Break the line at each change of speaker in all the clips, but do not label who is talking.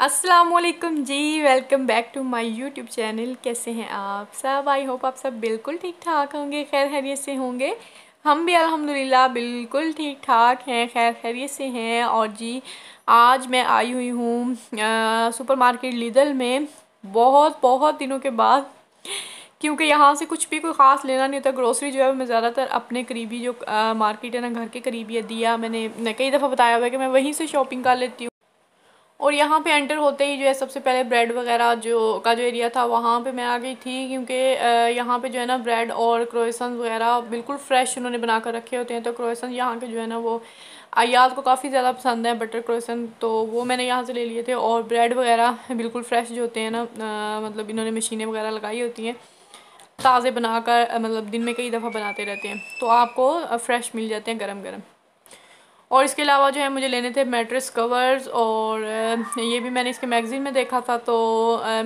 असलकम जी welcome back to my YouTube channel कैसे हैं आप सब आई होप आप सब बिल्कुल ठीक ठाक होंगे खैर खैरियत से होंगे हम भी अल्हम्दुलिल्लाह बिल्कुल ठीक ठाक हैं खैर खैरियत से हैं और जी आज मैं आई हुई हूँ सुपरमार्केट लिदल में बहुत बहुत दिनों के बाद क्योंकि यहाँ से कुछ भी कोई ख़ास लेना नहीं होता ग्रोसरी जो है मैं ज़्यादातर अपने करीबी जो आ, मार्केट है ना घर के करीबी है दिया मैंने कई दफ़ा बताया हुआ है कि मैं वहीं से शॉपिंग कर लेती हूँ और यहाँ पे एंटर होते ही जो है सबसे पहले ब्रेड वगैरह जो का जो एरिया था वहाँ पे मैं आ गई थी क्योंकि यहाँ पे जो है ना ब्रेड और क्रोएसन वगैरह बिल्कुल फ्रेश उन्होंने बना कर रखे होते हैं तो क्रोएसन यहाँ के जो है ना वो आयात को काफ़ी ज़्यादा पसंद है बटर क्रोएसन तो वो मैंने यहाँ से ले लिए थे और ब्रेड वगैरह बिल्कुल फ्रेश जो होते हैं ना आ, मतलब इन्होंने मशीनें वगैरह लगाई होती हैं ताज़े बनाकर मतलब दिन में कई दफ़ा बनाते रहते हैं तो आपको फ्रेश मिल जाते हैं गर्म गर्म और इसके अलावा जो है मुझे लेने थे मेट्रेस कवर्स और ये भी मैंने इसके मैगज़ीन में देखा था तो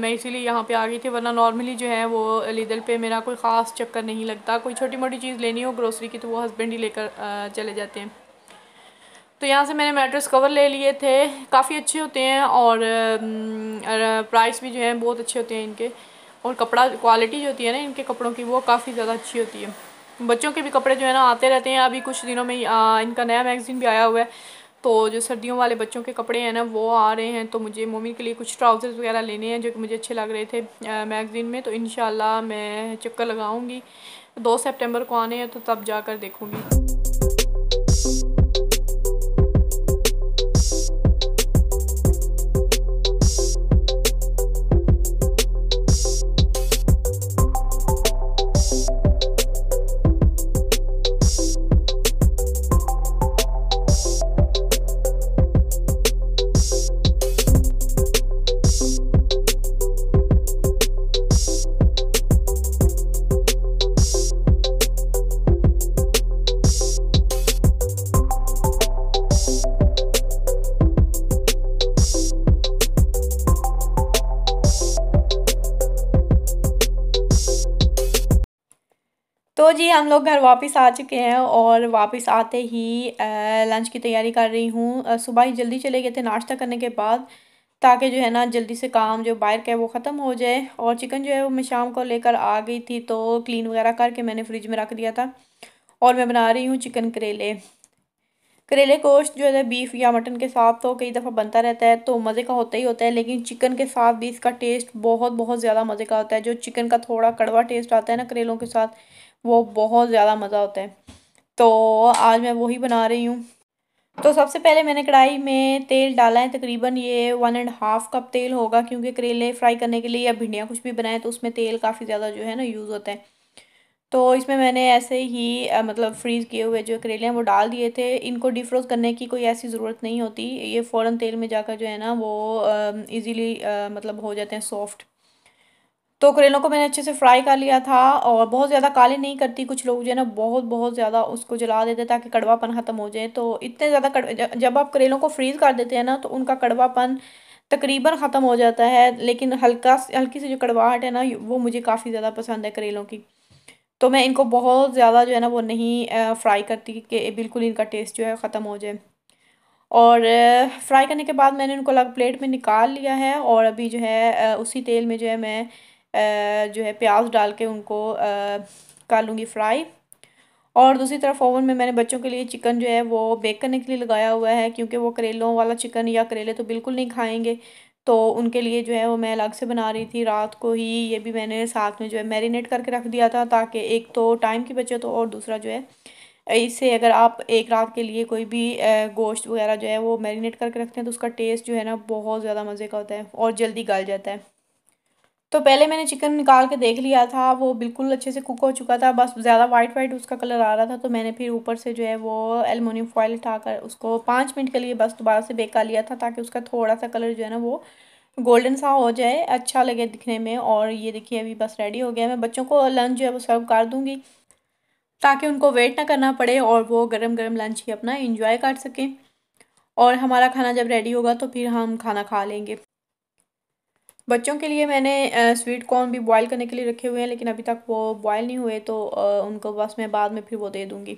मैं इसीलिए यहाँ पे आ गई थी वरना नॉर्मली जो है वो लीदल पे मेरा कोई ख़ास चक्कर नहीं लगता कोई छोटी मोटी चीज़ लेनी हो ग्रोसरी की तो वो हस्बैंड ही लेकर चले जाते हैं तो यहाँ से मैंने मेट्रेस कवर ले लिए थे काफ़ी अच्छे होते हैं और प्राइस भी जो है बहुत अच्छे होते हैं इनके और कपड़ा क्वालिटी जो होती है ना इनके कपड़ों की वो काफ़ी ज़्यादा अच्छी होती है बच्चों के भी कपड़े जो है ना आते रहते हैं अभी कुछ दिनों में आ, इनका नया मैगज़ीन भी आया हुआ है तो जो सर्दियों वाले बच्चों के कपड़े हैं ना वो आ रहे हैं तो मुझे मम्मी के लिए कुछ ट्राउज़र्स वगैरह लेने हैं जो कि मुझे अच्छे लग रहे थे मैगज़ीन में तो इन मैं चक्कर लगाऊँगी दो सेप्टेम्बर को आने हैं तो तब जाकर देखूँगी तो जी हम लोग घर वापस आ चुके हैं और वापस आते ही लंच की तैयारी कर रही हूँ सुबह ही जल्दी चले गए थे नाश्ता करने के बाद ताकि जो है ना जल्दी से काम जो बाहर का है वो ख़त्म हो जाए और चिकन जो है वो मैं शाम को लेकर आ गई थी तो क्लीन वगैरह करके मैंने फ्रिज में रख दिया था और मैं बना रही हूँ चिकन करेले करेले गोश्त जो है बीफ या मटन के साथ तो कई दफ़ा बनता रहता है तो मज़े का होता ही होता है लेकिन चिकन के साथ भी इसका टेस्ट बहुत बहुत ज़्यादा मज़े का होता है जो चिकन का थोड़ा कड़वा टेस्ट आता है ना करेलों के साथ वो बहुत ज़्यादा मज़ा होता है तो आज मैं वही बना रही हूँ तो सबसे पहले मैंने कढ़ाई में तेल डाला है तकरीबन ये वन एंड हाफ़ कप तेल होगा क्योंकि करेले फ्राई करने के लिए या भिंडियाँ कुछ भी बनाएं तो उसमें तेल काफ़ी ज़्यादा जो है ना यूज़ होता है तो इसमें मैंने ऐसे ही आ, मतलब फ्रीज़ किए हुए जो करेले हैं वो डाल दिए थे इनको डिफ्रोज करने की कोई ऐसी ज़रूरत नहीं होती ये फ़ौरन तेल में जाकर जो है ना वो ईज़िली मतलब हो जाते हैं सॉफ्ट तो करेलों को मैंने अच्छे से फ्राई कर लिया था और बहुत ज़्यादा काली नहीं करती कुछ लोग जो है ना बहुत बहुत ज़्यादा उसको जला देते हैं ताकि कड़वापन ख़त्म हो जाए तो इतने ज़्यादा कड़ जब आप करेलों को फ्रीज़ कर देते हैं ना तो उनका कड़वापन तकरीबन ख़त्म हो जाता है लेकिन हल्का हल्की सी जो कड़वाहट है ना वो मुझे काफ़ी ज़्यादा पसंद है करेलों की तो मैं इनको बहुत ज़्यादा जो है ना वो नहीं फ्राई करती कि बिल्कुल इनका टेस्ट जो है ख़त्म हो जाए और फ्राई करने के बाद मैंने उनको अलग प्लेट में निकाल लिया है और अभी जो है उसी तेल में जो है मैं जो है प्याज डाल के उनको कर लूँगी फ्राई और दूसरी तरफ ओवन में मैंने बच्चों के लिए चिकन जो है वो बेक करने के लिए लगाया हुआ है क्योंकि वो करेलों वाला चिकन या करेले तो बिल्कुल नहीं खाएंगे तो उनके लिए जो है वो मैं अलग से बना रही थी रात को ही ये भी मैंने साथ में जो है मैरिनेट करके रख दिया था ताकि एक तो टाइम की बचत हो और दूसरा जो है इससे अगर आप एक रात के लिए कोई भी गोश्त वगैरह जो है वो मैरिनेट करके रखते हैं तो उसका टेस्ट जो है ना बहुत ज़्यादा मज़े का होता है और जल्दी गल जाता है तो पहले मैंने चिकन निकाल के देख लिया था वो बिल्कुल अच्छे से कुक हो चुका था बस ज़्यादा वाइट वाइट उसका कलर आ रहा था तो मैंने फिर ऊपर से जो है वो एलमिनियम फॉइल उठाकर उसको पाँच मिनट के लिए बस दोबारा से बेक कर लिया था ताकि उसका थोड़ा सा कलर जो है ना वो गोल्डन सा हो जाए अच्छा लगे दिखने में और ये देखिए अभी बस रेडी हो गया मैं बच्चों को लंच जो है वो सर्व कर दूँगी ताकि उनको वेट ना करना पड़े और वो गर्म गर्म लंच ही अपना इंजॉय कर सकें और हमारा खाना जब रेडी होगा तो फिर हम खाना खा लेंगे बच्चों के लिए मैंने स्वीट कॉर्न भी बॉयल करने के लिए रखे हुए हैं लेकिन अभी तक वो बॉयल नहीं हुए तो उनको बस मैं बाद में फिर वो दे दूँगी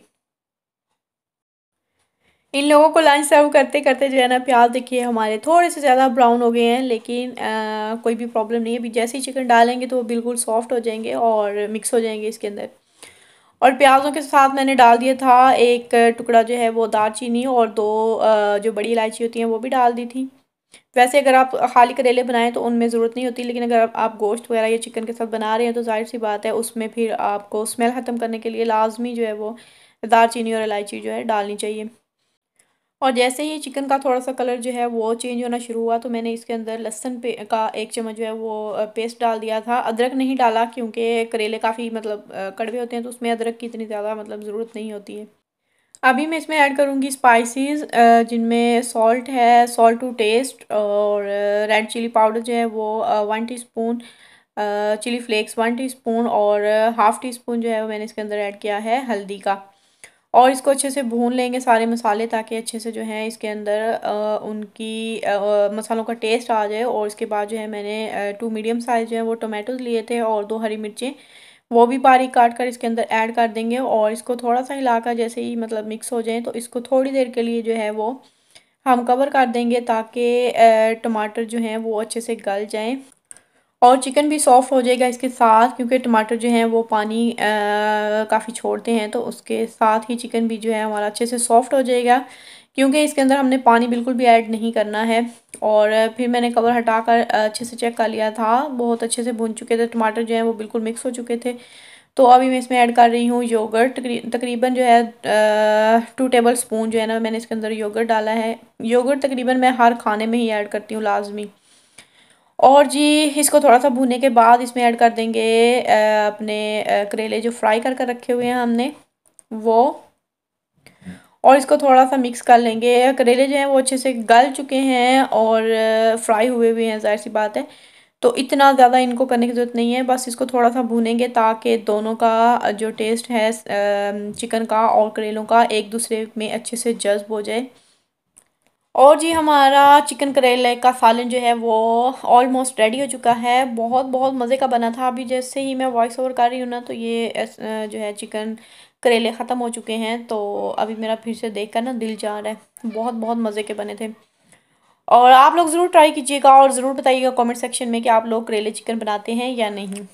इन लोगों को लंच सर्व करते करते जो है ना प्याज देखिए हमारे थोड़े से ज़्यादा ब्राउन हो गए हैं लेकिन आ, कोई भी प्रॉब्लम नहीं है अभी जैसे ही चिकन डालेंगे तो वो बिल्कुल सॉफ्ट हो जाएंगे और मिक्स हो जाएंगे इसके अंदर और प्याज़ों के साथ मैंने डाल दिया था एक टुकड़ा जो है वो दार चीनी और दो आ, जो बड़ी इलायची होती हैं वो भी डाल दी थी वैसे अगर आप खाली करेले बनाएं तो उनमें ज़रूरत नहीं होती लेकिन अगर आप, गोश्त वगैरह या चिकन के साथ बना रहे हैं तो जाहिर सी बात है उसमें फिर आपको स्मेल ख़त्म करने के लिए लाजमी जो है वो चीनी और इलायची जो है डालनी चाहिए और जैसे ही चिकन का थोड़ा सा कलर जो है वो चेंज होना शुरू हुआ तो मैंने इसके अंदर लहसन पे का एक चम्मच जो है वो पेस्ट डाल दिया था अदरक नहीं डाला क्योंकि करेले काफ़ी मतलब कड़वे होते हैं तो उसमें अदरक की इतनी ज़्यादा मतलब ज़रूरत नहीं होती है अभी मैं इसमें ऐड करूँगी स्पाइसेस जिनमें सॉल्ट है सॉल्ट टू टेस्ट और रेड चिली पाउडर जो है वो one teaspoon chilli flakes one teaspoon और हाफ़ टी स्पून जो है वो मैंने इसके अंदर ऐड किया है हल्दी का और इसको अच्छे से भून लेंगे सारे मसाले ताकि अच्छे से जो है इसके अंदर आ, उनकी आ, मसालों का टेस्ट आ जाए और इसके बाद जो है मैंने टू मीडियम साइज़ जो है वो टोमेटोज़ लिए थे और दो हरी मिर्चें वो भी बारीक काट कर इसके अंदर ऐड कर देंगे और इसको थोड़ा सा हिलाकर जैसे ही मतलब मिक्स हो जाए तो इसको थोड़ी देर के लिए जो है वो हम कवर कर देंगे ताकि टमाटर जो हैं वो अच्छे से गल जाएँ और चिकन भी सॉफ्ट हो जाएगा इसके साथ क्योंकि टमाटर जो हैं वो पानी काफ़ी छोड़ते हैं तो उसके साथ ही चिकन भी जो है हमारा अच्छे से सॉफ्ट हो जाएगा क्योंकि इसके अंदर हमने पानी बिल्कुल भी ऐड नहीं करना है और फिर मैंने कवर हटा कर अच्छे से चेक कर लिया था बहुत अच्छे से भून चुके थे टमाटर जो है वो बिल्कुल मिक्स हो चुके थे तो अभी मैं इसमें ऐड कर रही हूँ योगर्ट तकरीबन जो है टू टेबल स्पून जो है ना मैंने इसके अंदर योगर्ट डाला है योगर्ट तकरीबन मैं हर खाने में ही ऐड करती हूँ लाजमी और जी इसको थोड़ा सा भूनने के बाद इसमें ऐड कर देंगे अपने करेले जो फ्राई कर कर रखे हुए हैं हमने वो और इसको थोड़ा सा मिक्स कर लेंगे करेले जो हैं वो अच्छे से गल चुके हैं और फ्राई हुए हुए हैं जाहिर सी बात है तो इतना ज़्यादा इनको करने की ज़रूरत नहीं है बस इसको थोड़ा सा भूनेंगे ताकि दोनों का जो टेस्ट है चिकन का और करेलों का एक दूसरे में अच्छे से जज्ब हो जाए और जी हमारा चिकन करेले का सालन जो है वो ऑलमोस्ट रेडी हो चुका है बहुत बहुत मज़े का बना था अभी जैसे ही मैं वॉइस ओवर कर रही हूँ ना तो ये जो है चिकन करेले ख़त्म हो चुके हैं तो अभी मेरा फिर से देख कर ना दिल जा रहा है बहुत बहुत मज़े के बने थे और आप लोग ज़रूर ट्राई कीजिएगा और ज़रूर बताइएगा कमेंट सेक्शन में कि आप लोग करेले चिकन बनाते हैं या नहीं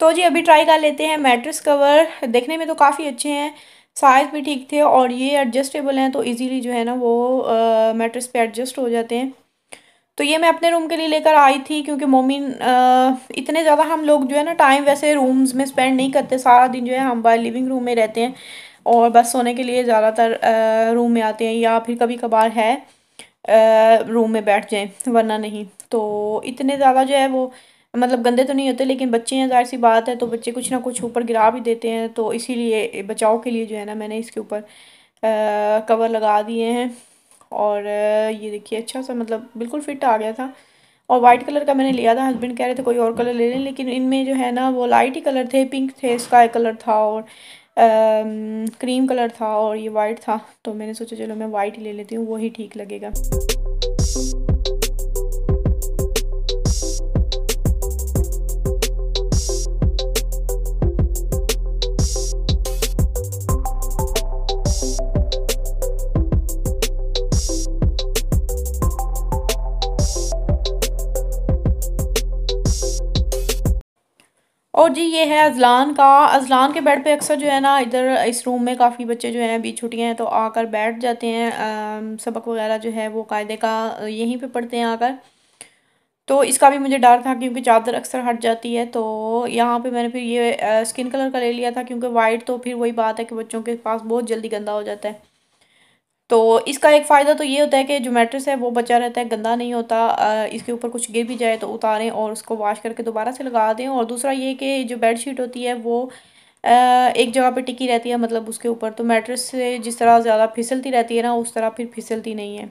तो जी अभी ट्राई कर लेते हैं मैट्रिक्स कवर देखने में तो काफ़ी अच्छे हैं साइज़ भी ठीक थे और ये एडजस्टेबल हैं तो इजीली जो है ना वो मैट्रिक्स पे एडजस्ट हो जाते हैं तो ये मैं अपने रूम के लिए लेकर आई थी क्योंकि मम्मी इतने ज़्यादा हम लोग जो है ना टाइम वैसे रूम्स में स्पेंड नहीं करते सारा दिन जो है हम बाहर लिविंग रूम में रहते हैं और बस सोने के लिए ज़्यादातर रूम में आते हैं या फिर कभी कभार है रूम में बैठ जाएँ वरना नहीं तो इतने ज़्यादा जो है वो मतलब गंदे तो नहीं होते लेकिन बच्चे हैं जाहिर सी बात है तो बच्चे कुछ ना कुछ ऊपर गिरा भी देते हैं तो इसीलिए बचाव के लिए जो है ना मैंने इसके ऊपर कवर लगा दिए हैं और ये देखिए अच्छा सा मतलब बिल्कुल फिट आ गया था और वाइट कलर का मैंने लिया था हस्बैंड कह रहे थे कोई और कलर ले लें लेकिन इनमें जो है ना वो लाइट ही कलर थे पिंक थे स्काई कलर था और क्रीम कलर था और ये वाइट था तो मैंने सोचा चलो मैं वाइट ही ले लेती हूँ वही ठीक लगेगा और जी ये है अजलान का अजलान के बेड पे अक्सर जो है ना इधर इस रूम में काफ़ी बच्चे जो हैं बीच छुट्टियाँ हैं तो आकर बैठ जाते हैं आ, सबक वगैरह जो है वो कायदे का यहीं पे पढ़ते हैं आकर तो इसका भी मुझे डर था क्योंकि चादर अक्सर हट जाती है तो यहाँ पे मैंने फिर ये आ, स्किन कलर का ले लिया था क्योंकि वाइट तो फिर वही बात है कि बच्चों के पास बहुत जल्दी गंदा हो जाता है तो इसका एक फ़ायदा तो ये होता है कि जो मैट्रेस है वो बचा रहता है गंदा नहीं होता इसके ऊपर कुछ गिर भी जाए तो उतारें और उसको वॉश करके दोबारा से लगा दें और दूसरा ये कि जो बेड शीट होती है वो एक जगह पे टिकी रहती है मतलब उसके ऊपर तो मैट्रेस से जिस तरह ज़्यादा फिसलती रहती है ना उस तरह फिर फिसलती नहीं है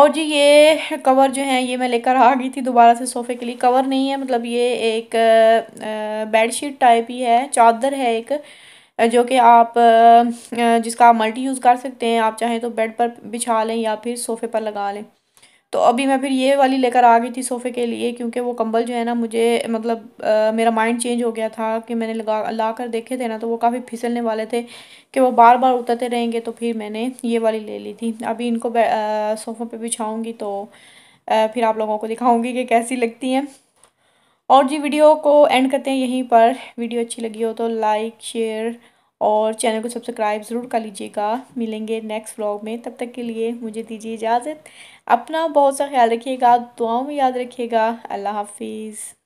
और जी ये कवर जो है ये मैं लेकर आ गई थी दोबारा से सोफ़े के लिए कवर नहीं है मतलब ये एक बेड शीट टाइप ही है चादर है एक जो कि आप जिसका आप मल्टी यूज़ कर सकते हैं आप चाहें तो बेड पर बिछा लें या फिर सोफ़े पर लगा लें तो अभी मैं फिर ये वाली लेकर आ गई थी सोफ़े के लिए क्योंकि वो कंबल जो है ना मुझे मतलब आ, मेरा माइंड चेंज हो गया था कि मैंने लगा ला कर देखे थे ना तो वो काफ़ी फिसलने वाले थे कि वो बार बार उतरते रहेंगे तो फिर मैंने ये वाली ले ली थी अभी इनको सोफ़ों पे बिछाऊंगी तो आ, फिर आप लोगों को दिखाऊंगी कि कैसी लगती हैं और जी वीडियो को एंड करते हैं यहीं पर वीडियो अच्छी लगी हो तो लाइक शेयर और चैनल को सब्सक्राइब ज़रूर कर लीजिएगा मिलेंगे नेक्स्ट व्लॉग में तब तक के लिए मुझे दीजिए इजाज़त अपना बहुत सा ख्याल रखिएगा दुआओं में याद रखिएगा अल्लाह हाफिज़